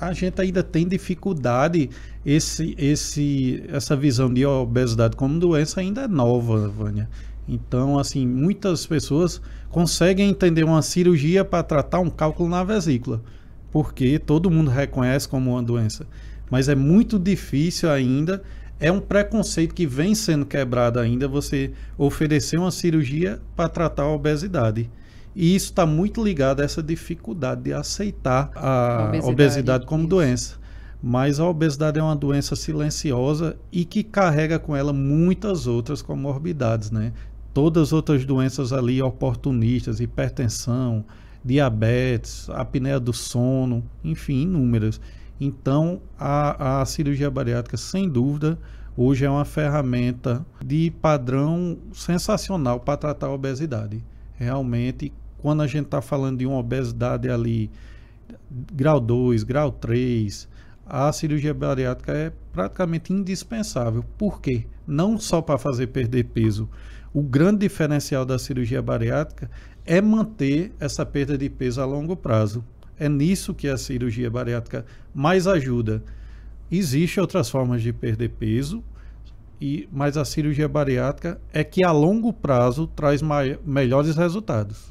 a gente ainda tem dificuldade esse esse essa visão de obesidade como doença ainda é nova, Vânia. Então, assim, muitas pessoas conseguem entender uma cirurgia para tratar um cálculo na vesícula, porque todo mundo reconhece como uma doença, mas é muito difícil ainda, é um preconceito que vem sendo quebrado ainda você oferecer uma cirurgia para tratar a obesidade. E isso está muito ligado a essa dificuldade de aceitar a obesidade, obesidade como isso. doença. Mas a obesidade é uma doença silenciosa e que carrega com ela muitas outras comorbidades, né? Todas as outras doenças ali oportunistas, hipertensão, diabetes, apneia do sono, enfim, inúmeras. Então, a, a cirurgia bariátrica, sem dúvida, hoje é uma ferramenta de padrão sensacional para tratar a obesidade realmente, quando a gente está falando de uma obesidade ali, grau 2, grau 3, a cirurgia bariátrica é praticamente indispensável. Por quê? Não só para fazer perder peso. O grande diferencial da cirurgia bariátrica é manter essa perda de peso a longo prazo. É nisso que a cirurgia bariátrica mais ajuda. Existem outras formas de perder peso, e, mas a cirurgia bariátrica é que a longo prazo traz melhores resultados.